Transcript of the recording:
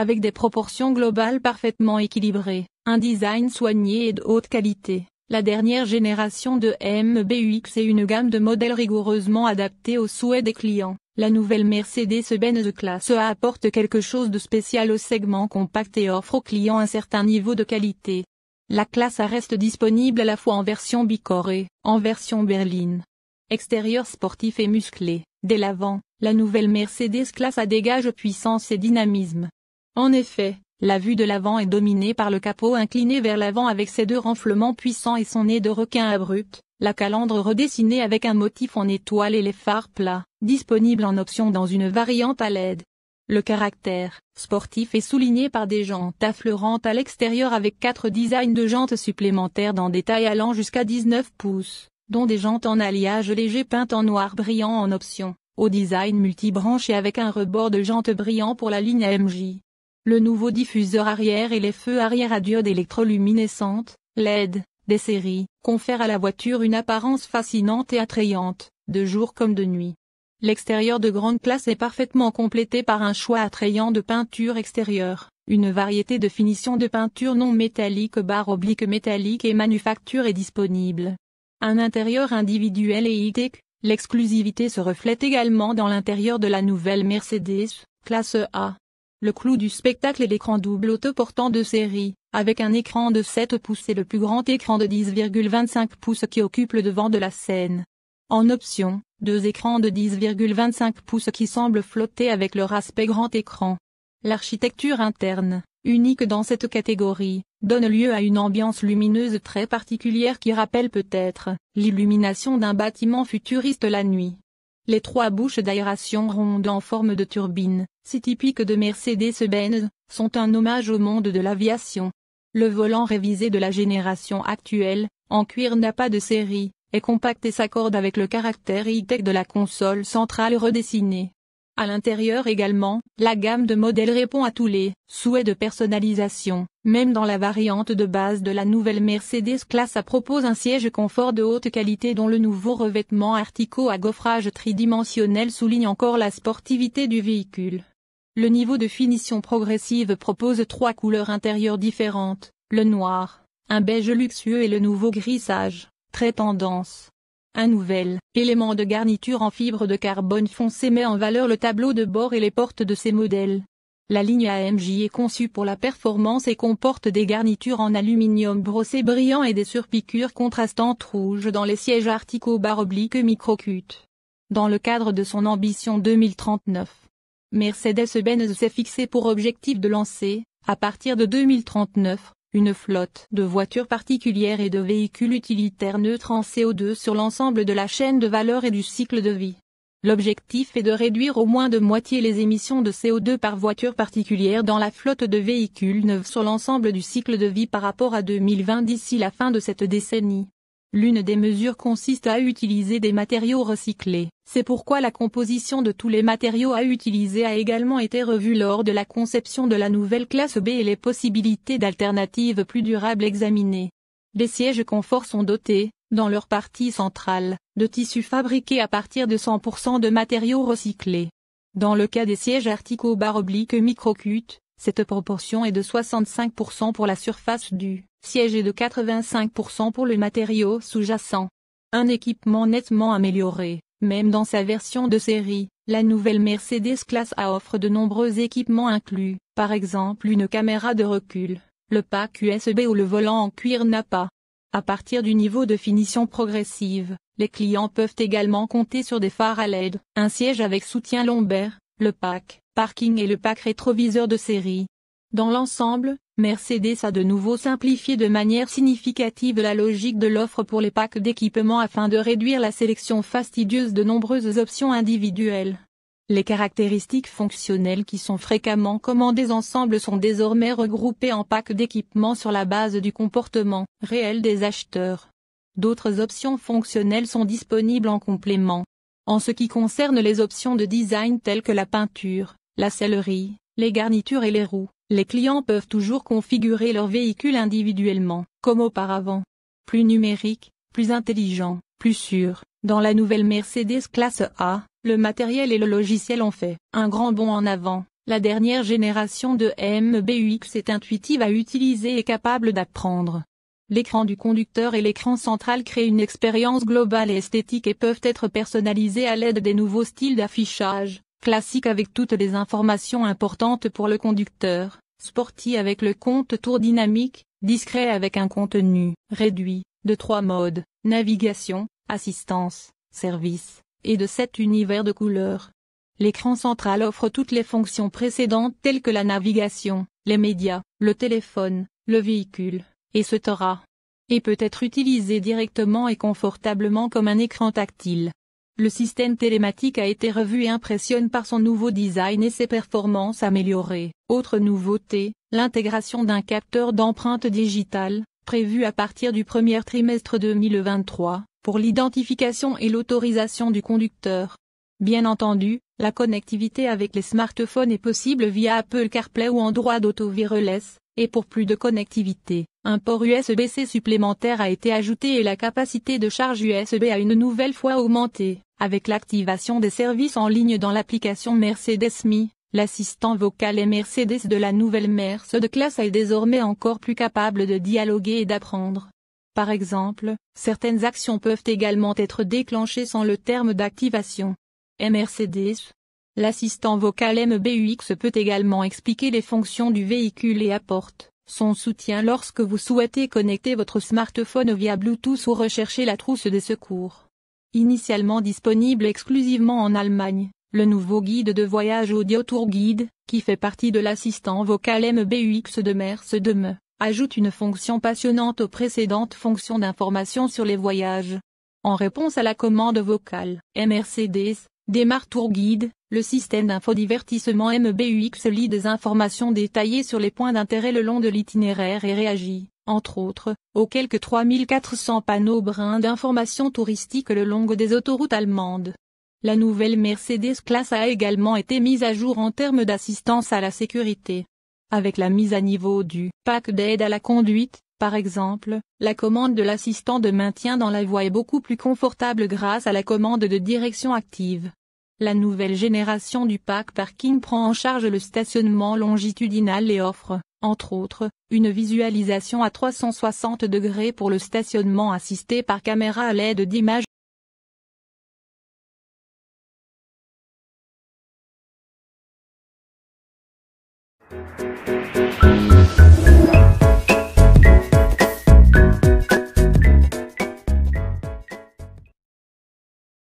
avec des proportions globales parfaitement équilibrées, un design soigné et de haute qualité. La dernière génération de MBUX est une gamme de modèles rigoureusement adaptés aux souhaits des clients. La nouvelle Mercedes-Benz Classe A apporte quelque chose de spécial au segment compact et offre aux clients un certain niveau de qualité. La classe A reste disponible à la fois en version bicorée, en version berline. Extérieur sportif et musclé, dès l'avant, la nouvelle Mercedes Classe A dégage puissance et dynamisme. En effet, la vue de l'avant est dominée par le capot incliné vers l'avant avec ses deux renflements puissants et son nez de requin abrupt, la calandre redessinée avec un motif en étoile et les phares plats, disponibles en option dans une variante à LED. Le caractère sportif est souligné par des jantes affleurantes à l'extérieur avec quatre designs de jantes supplémentaires dans des tailles allant jusqu'à 19 pouces, dont des jantes en alliage léger peintes en noir brillant en option, au design et avec un rebord de jante brillant pour la ligne AMJ le nouveau diffuseur arrière et les feux arrière à diodes électroluminescentes, LED, des séries, confèrent à la voiture une apparence fascinante et attrayante, de jour comme de nuit. L'extérieur de grande classe est parfaitement complété par un choix attrayant de peinture extérieure, une variété de finitions de peinture non métallique barre oblique métallique et manufacture est disponible. Un intérieur individuel et high l'exclusivité se reflète également dans l'intérieur de la nouvelle Mercedes, classe A. Le clou du spectacle est l'écran double auto-portant de série, avec un écran de 7 pouces et le plus grand écran de 10,25 pouces qui occupe le devant de la scène. En option, deux écrans de 10,25 pouces qui semblent flotter avec leur aspect grand écran. L'architecture interne, unique dans cette catégorie, donne lieu à une ambiance lumineuse très particulière qui rappelle peut-être l'illumination d'un bâtiment futuriste la nuit. Les trois bouches d'aération rondes en forme de turbine, typiques de Mercedes-Benz, sont un hommage au monde de l'aviation. Le volant révisé de la génération actuelle, en cuir n'a pas de série, est compact et s'accorde avec le caractère e-tech de la console centrale redessinée. À l'intérieur également, la gamme de modèles répond à tous les souhaits de personnalisation. Même dans la variante de base de la nouvelle Mercedes Classe A propose un siège confort de haute qualité dont le nouveau revêtement Artico à gaufrage tridimensionnel souligne encore la sportivité du véhicule. Le niveau de finition progressive propose trois couleurs intérieures différentes, le noir, un beige luxueux et le nouveau grissage, très tendance. Un nouvel élément de garniture en fibre de carbone foncé met en valeur le tableau de bord et les portes de ces modèles. La ligne AMJ est conçue pour la performance et comporte des garnitures en aluminium brossé brillant et des surpiqûres contrastantes rouges dans les sièges artico barre oblique microcute. Dans le cadre de son ambition 2039, Mercedes-Benz s'est fixé pour objectif de lancer, à partir de 2039, une flotte de voitures particulières et de véhicules utilitaires neutres en CO2 sur l'ensemble de la chaîne de valeur et du cycle de vie. L'objectif est de réduire au moins de moitié les émissions de CO2 par voiture particulière dans la flotte de véhicules neufs sur l'ensemble du cycle de vie par rapport à 2020 d'ici la fin de cette décennie. L'une des mesures consiste à utiliser des matériaux recyclés. C'est pourquoi la composition de tous les matériaux à utiliser a également été revue lors de la conception de la nouvelle classe B et les possibilités d'alternatives plus durables examinées. Les sièges confort sont dotés, dans leur partie centrale, de tissus fabriqués à partir de 100% de matériaux recyclés. Dans le cas des sièges articaux-barobliques microcutes, cette proportion est de 65% pour la surface du siège et de 85% pour le matériau sous-jacent. Un équipement nettement amélioré, même dans sa version de série, la nouvelle Mercedes Classe A offre de nombreux équipements inclus, par exemple une caméra de recul, le pack USB ou le volant en cuir Napa. À partir du niveau de finition progressive, les clients peuvent également compter sur des phares à LED, un siège avec soutien lombaire, le pack, parking et le pack rétroviseur de série. Dans l'ensemble, Mercedes a de nouveau simplifié de manière significative la logique de l'offre pour les packs d'équipement afin de réduire la sélection fastidieuse de nombreuses options individuelles. Les caractéristiques fonctionnelles qui sont fréquemment commandées ensemble sont désormais regroupées en packs d'équipement sur la base du comportement réel des acheteurs. D'autres options fonctionnelles sont disponibles en complément. En ce qui concerne les options de design telles que la peinture, la sellerie, les garnitures et les roues, les clients peuvent toujours configurer leur véhicule individuellement, comme auparavant. Plus numérique, plus intelligent, plus sûr, dans la nouvelle Mercedes classe A, le matériel et le logiciel ont fait un grand bond en avant. La dernière génération de MBUX est intuitive à utiliser et capable d'apprendre. L'écran du conducteur et l'écran central créent une expérience globale et esthétique et peuvent être personnalisés à l'aide des nouveaux styles d'affichage, classique avec toutes les informations importantes pour le conducteur, sportif avec le compte tour dynamique, discret avec un contenu réduit, de trois modes, navigation, assistance, service, et de sept univers de couleurs. L'écran central offre toutes les fonctions précédentes telles que la navigation, les médias, le téléphone, le véhicule, et se tora. et peut être utilisé directement et confortablement comme un écran tactile. Le système télématique a été revu et impressionne par son nouveau design et ses performances améliorées. Autre nouveauté, l'intégration d'un capteur d'empreinte digitale, prévu à partir du premier trimestre 2023, pour l'identification et l'autorisation du conducteur. Bien entendu, la connectivité avec les smartphones est possible via Apple CarPlay ou Android Auto Wireless, et pour plus de connectivité, un port USB-C supplémentaire a été ajouté et la capacité de charge USB a une nouvelle fois augmenté. avec l'activation des services en ligne dans l'application Mercedes Me. L'assistant vocal et Mercedes de la nouvelle Mercedes de classe est désormais encore plus capable de dialoguer et d'apprendre. Par exemple, certaines actions peuvent également être déclenchées sans le terme d'activation. Mercedes, L'assistant vocal MBUX peut également expliquer les fonctions du véhicule et apporte son soutien lorsque vous souhaitez connecter votre smartphone via Bluetooth ou rechercher la trousse des secours. Initialement disponible exclusivement en Allemagne, le nouveau guide de voyage Audio Tour Guide, qui fait partie de l'assistant vocal MBUX de Mers de ajoute une fonction passionnante aux précédentes fonctions d'information sur les voyages. En réponse à la commande vocale, MRCDs, démarre Tour Guide, le système d'infodivertissement MBUX lit des informations détaillées sur les points d'intérêt le long de l'itinéraire et réagit, entre autres, aux quelques 3400 panneaux bruns d'informations touristiques le long des autoroutes allemandes. La nouvelle Mercedes Classe a également été mise à jour en termes d'assistance à la sécurité. Avec la mise à niveau du pack d'aide à la conduite, par exemple, la commande de l'assistant de maintien dans la voie est beaucoup plus confortable grâce à la commande de direction active. La nouvelle génération du pack parking prend en charge le stationnement longitudinal et offre, entre autres, une visualisation à 360 degrés pour le stationnement assisté par caméra à l'aide d'images.